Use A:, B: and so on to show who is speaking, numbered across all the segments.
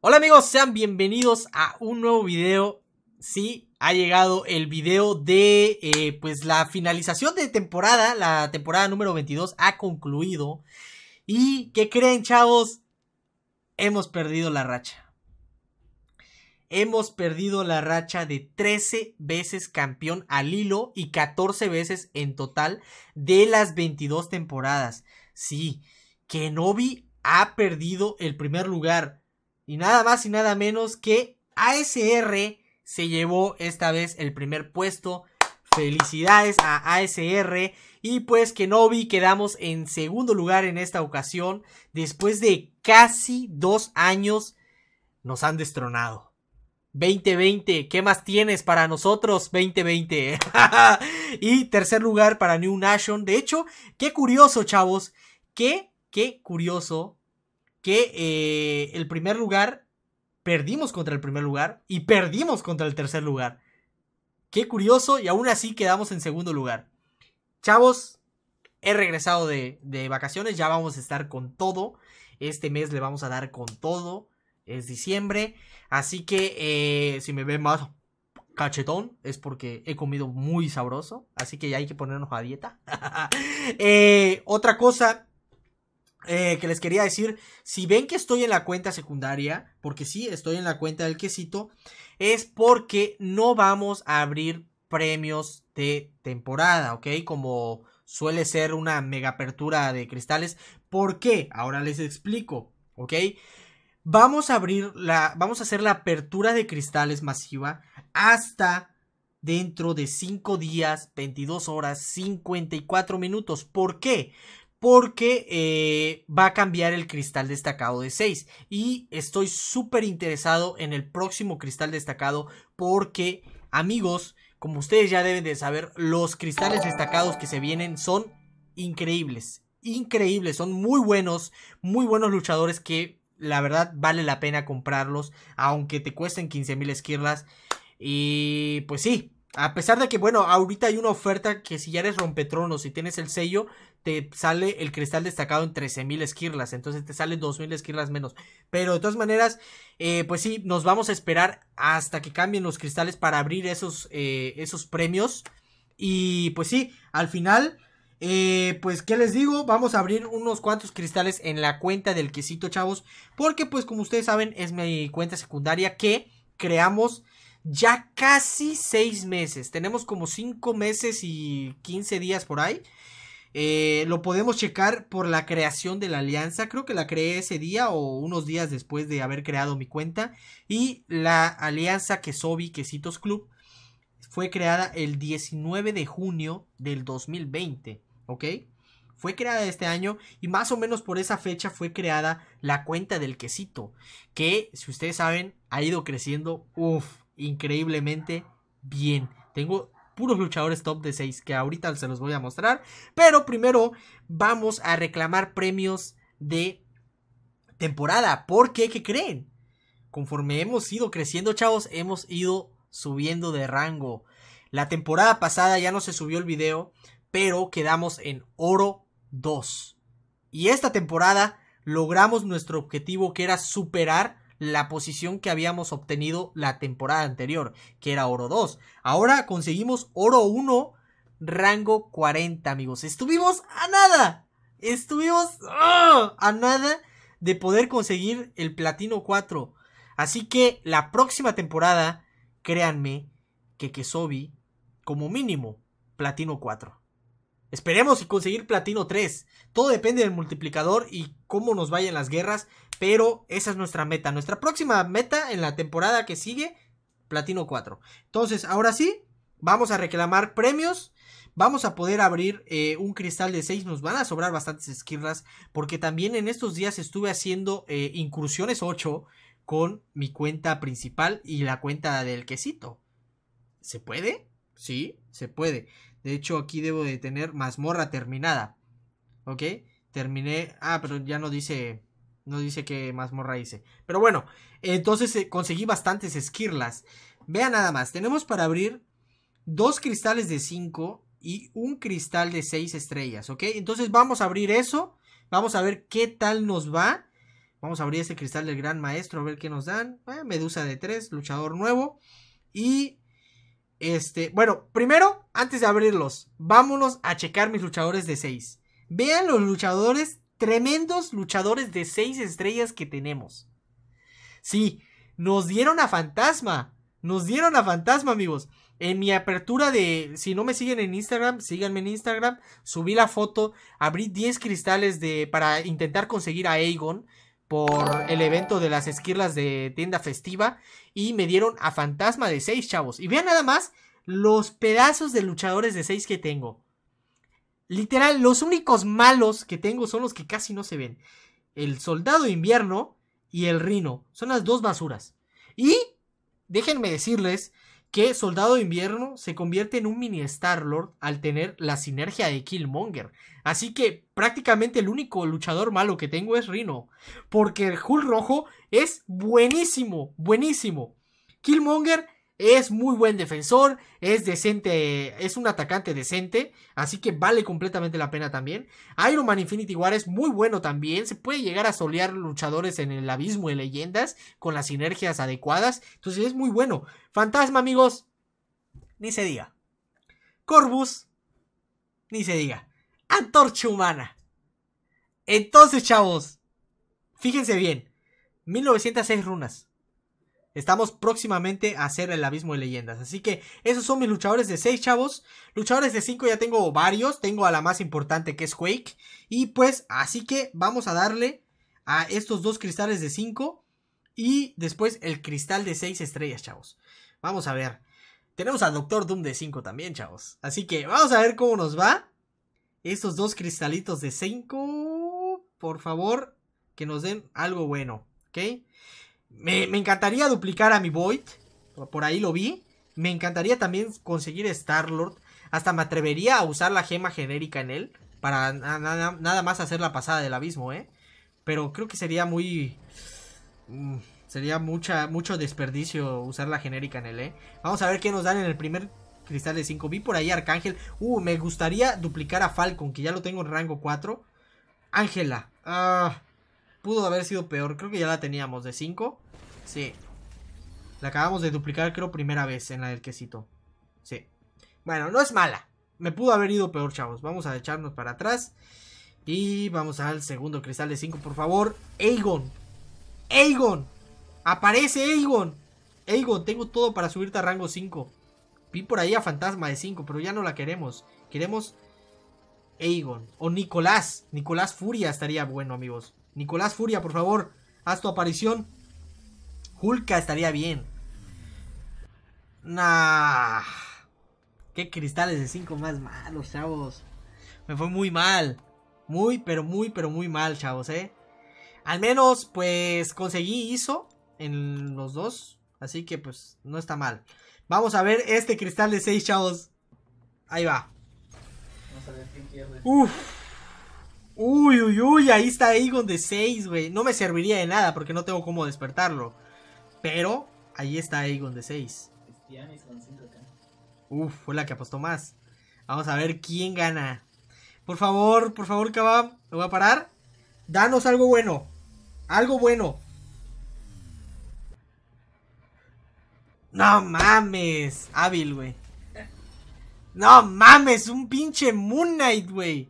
A: Hola amigos, sean bienvenidos a un nuevo video. Sí, ha llegado el video de eh, pues la finalización de temporada, la temporada número 22 ha concluido. ¿Y que creen chavos? Hemos perdido la racha. Hemos perdido la racha de 13 veces campeón al hilo y 14 veces en total de las 22 temporadas. Sí, Kenobi ha perdido el primer lugar y nada más y nada menos que ASR se llevó esta vez el primer puesto. Felicidades a ASR. Y pues Kenobi quedamos en segundo lugar en esta ocasión. Después de casi dos años nos han destronado. 2020, ¿qué más tienes para nosotros 2020? y tercer lugar para New Nation. De hecho, qué curioso, chavos. Qué, qué curioso que eh, el primer lugar, perdimos contra el primer lugar y perdimos contra el tercer lugar. Qué curioso y aún así quedamos en segundo lugar. Chavos, he regresado de, de vacaciones, ya vamos a estar con todo. Este mes le vamos a dar con todo. Es diciembre. Así que eh, si me ve más cachetón es porque he comido muy sabroso, así que ya hay que ponernos a dieta. Eh, otra cosa eh, que les quería decir, si ven que estoy en la cuenta secundaria, porque sí, estoy en la cuenta del quesito, es porque no vamos a abrir premios de temporada, ¿ok? Como suele ser una mega apertura de cristales. ¿Por qué? Ahora les explico, ¿ok? Vamos a abrir la, vamos a hacer la apertura de cristales masiva hasta dentro de 5 días, 22 horas, 54 minutos. ¿Por qué? porque eh, va a cambiar el cristal destacado de 6 y estoy súper interesado en el próximo cristal destacado porque amigos como ustedes ya deben de saber los cristales destacados que se vienen son increíbles increíbles son muy buenos muy buenos luchadores que la verdad vale la pena comprarlos aunque te cuesten 15.000 esquirlas y pues sí a pesar de que, bueno, ahorita hay una oferta que si ya eres rompetronos y tienes el sello, te sale el cristal destacado en 13.000 esquirlas. Entonces te sale 2.000 esquirlas menos. Pero de todas maneras, eh, pues sí, nos vamos a esperar hasta que cambien los cristales para abrir esos, eh, esos premios. Y pues sí, al final, eh, pues qué les digo, vamos a abrir unos cuantos cristales en la cuenta del quesito, chavos. Porque pues como ustedes saben, es mi cuenta secundaria que creamos ya casi seis meses. Tenemos como cinco meses y 15 días por ahí. Eh, lo podemos checar por la creación de la alianza. Creo que la creé ese día o unos días después de haber creado mi cuenta. Y la alianza Quesobi Quesitos Club fue creada el 19 de junio del 2020. ¿Ok? Fue creada este año y más o menos por esa fecha fue creada la cuenta del quesito, que si ustedes saben ha ido creciendo, uff, increíblemente bien. Tengo puros luchadores top de 6 que ahorita se los voy a mostrar, pero primero vamos a reclamar premios de temporada, porque ¿qué creen? Conforme hemos ido creciendo, chavos, hemos ido subiendo de rango. La temporada pasada ya no se subió el video, pero quedamos en oro 2. Y esta temporada logramos nuestro objetivo que era superar la posición que habíamos obtenido la temporada anterior, que era oro 2. Ahora conseguimos oro 1, rango 40, amigos. Estuvimos a nada. Estuvimos ¡ah! a nada de poder conseguir el platino 4. Así que la próxima temporada, créanme que Kesobi, como mínimo, platino 4. Esperemos y conseguir platino 3. Todo depende del multiplicador y cómo nos vayan las guerras, pero esa es nuestra meta. Nuestra próxima meta en la temporada que sigue, platino 4. Entonces, ahora sí, vamos a reclamar premios. Vamos a poder abrir eh, un cristal de 6. Nos van a sobrar bastantes esquirlas. Porque también en estos días estuve haciendo eh, incursiones 8 con mi cuenta principal y la cuenta del quesito. ¿Se puede? Sí, se puede. De hecho, aquí debo de tener mazmorra terminada. ¿Ok? Terminé. Ah, pero ya no dice. No dice que mazmorra hice. Pero bueno, entonces eh, conseguí bastantes esquirlas. Vean nada más. Tenemos para abrir dos cristales de 5 y un cristal de 6 estrellas. ¿Ok? Entonces vamos a abrir eso. Vamos a ver qué tal nos va. Vamos a abrir ese cristal del gran maestro a ver qué nos dan. Ah, medusa de 3, luchador nuevo. Y este, bueno, primero, antes de abrirlos, vámonos a checar mis luchadores de 6. Vean los luchadores, tremendos luchadores de 6 estrellas que tenemos. Sí, nos dieron a Fantasma. Nos dieron a Fantasma, amigos. En mi apertura de. Si no me siguen en Instagram, síganme en Instagram. Subí la foto. Abrí 10 cristales de. para intentar conseguir a Aegon por el evento de las esquirlas de tienda festiva y me dieron a Fantasma de 6, chavos. Y vean nada más los pedazos de luchadores de 6 que tengo. Literal, los únicos malos que tengo son los que casi no se ven. El Soldado de Invierno y el Rino. Son las dos basuras. Y déjenme decirles que Soldado de Invierno se convierte en un mini Star-Lord al tener la sinergia de Killmonger. Así que prácticamente el único luchador malo que tengo es Rhino, porque el Hulk rojo es buenísimo, buenísimo. Killmonger es muy buen defensor, es decente, es un atacante decente, así que vale completamente la pena también. Iron Man Infinity War es muy bueno también, se puede llegar a solear luchadores en el abismo de leyendas con las sinergias adecuadas, entonces es muy bueno. Fantasma, amigos, ni se diga. Corvus, ni se diga. Antorcha humana. Entonces, chavos, fíjense bien, 1906 runas. Estamos próximamente a hacer el abismo de leyendas. Así que esos son mis luchadores de 6, chavos. Luchadores de 5 ya tengo varios. Tengo a la más importante que es Quake. Y pues así que vamos a darle a estos dos cristales de 5. Y después el cristal de 6 estrellas, chavos. Vamos a ver. Tenemos al Doctor Doom de 5 también, chavos. Así que vamos a ver cómo nos va. Estos dos cristalitos de 5. Por favor, que nos den algo bueno. ¿Ok? Me, encantaría duplicar a mi Void. Por ahí lo vi. Me encantaría también conseguir Star-Lord. Hasta me atrevería a usar la gema genérica en él. Para nada más hacer la pasada del abismo, ¿eh? Pero creo que sería muy... Mm, sería mucha, mucho desperdicio usar la genérica en él, ¿eh? Vamos a ver qué nos dan en el primer cristal de 5. Vi por ahí Arcángel. Uh, me gustaría duplicar a Falcon, que ya lo tengo en rango 4. Ángela. Ah... Pudo haber sido peor. Creo que ya la teníamos de 5. Sí. La acabamos de duplicar, creo, primera vez en la del quesito. Sí. Bueno, no es mala. Me pudo haber ido peor, chavos. Vamos a echarnos para atrás. Y vamos al segundo cristal de 5, por favor. Aegon. Aegon. Aparece Aegon. Aegon, tengo todo para subirte a rango 5. Vi por ahí a Fantasma de 5, pero ya no la queremos. Queremos Aegon. O Nicolás. Nicolás Furia estaría bueno, amigos. Nicolás Furia, por favor, haz tu aparición. Julka estaría bien. Nah. Qué cristales de 5 más malos, chavos. Me fue muy mal. Muy, pero muy, pero muy mal, chavos, eh. Al menos, pues, conseguí ISO en los dos. Así que, pues, no está mal. Vamos a ver este cristal de 6, chavos. Ahí va. Vamos a ver Uf. Uy, uy, uy, ahí está Aegon de 6, güey. No me serviría de nada porque no tengo cómo despertarlo. Pero ahí está Aegon de 6. Uf, fue la que apostó más. Vamos a ver quién gana. Por favor, por favor, Kabam, me voy a parar. Danos algo bueno. Algo bueno. No mames, hábil, güey. No mames, un pinche Moon Knight, güey.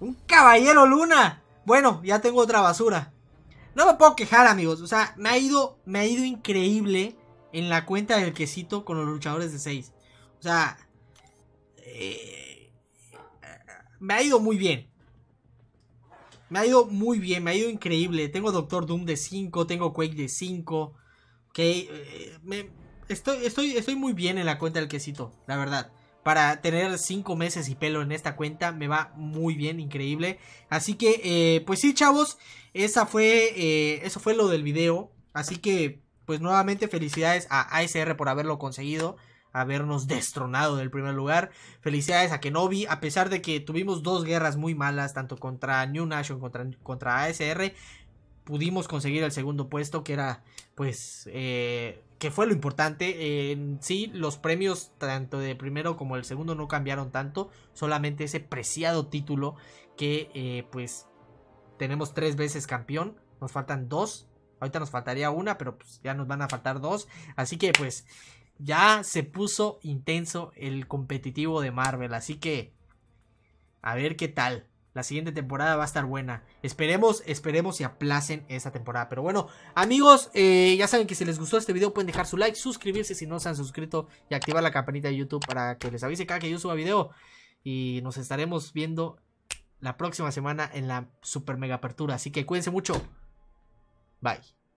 A: Un caballero luna. Bueno, ya tengo otra basura. No me puedo quejar, amigos. O sea, me ha ido, me ha ido increíble en la cuenta del quesito con los luchadores de 6. O sea, eh, me ha ido muy bien. Me ha ido muy bien, me ha ido increíble. Tengo Doctor Doom de 5, tengo Quake de 5. Ok, eh, estoy, estoy, estoy muy bien en la cuenta del quesito, la verdad para tener 5 meses y pelo en esta cuenta. Me va muy bien, increíble. Así que, eh, pues sí, chavos, esa fue, eh, eso fue lo del video. Así que, pues nuevamente felicidades a ASR por haberlo conseguido. Habernos destronado del primer lugar. Felicidades a Kenobi. A pesar de que tuvimos dos guerras muy malas, tanto contra New Nation contra, contra ASR pudimos conseguir el segundo puesto, que era, pues, eh, que fue lo importante. En sí, los premios, tanto de primero como el segundo, no cambiaron tanto, solamente ese preciado título que, eh, pues, tenemos tres veces campeón, nos faltan dos, ahorita nos faltaría una, pero pues, ya nos van a faltar dos, así que, pues, ya se puso intenso el competitivo de Marvel, así que, a ver qué tal. La siguiente temporada va a estar buena. Esperemos, esperemos y aplacen esta temporada. Pero bueno, amigos, eh, ya saben que si les gustó este video pueden dejar su like, suscribirse si no se han suscrito y activar la campanita de YouTube para que les avise cada que yo suba video. Y nos estaremos viendo la próxima semana en la super mega apertura. Así que cuídense mucho. Bye.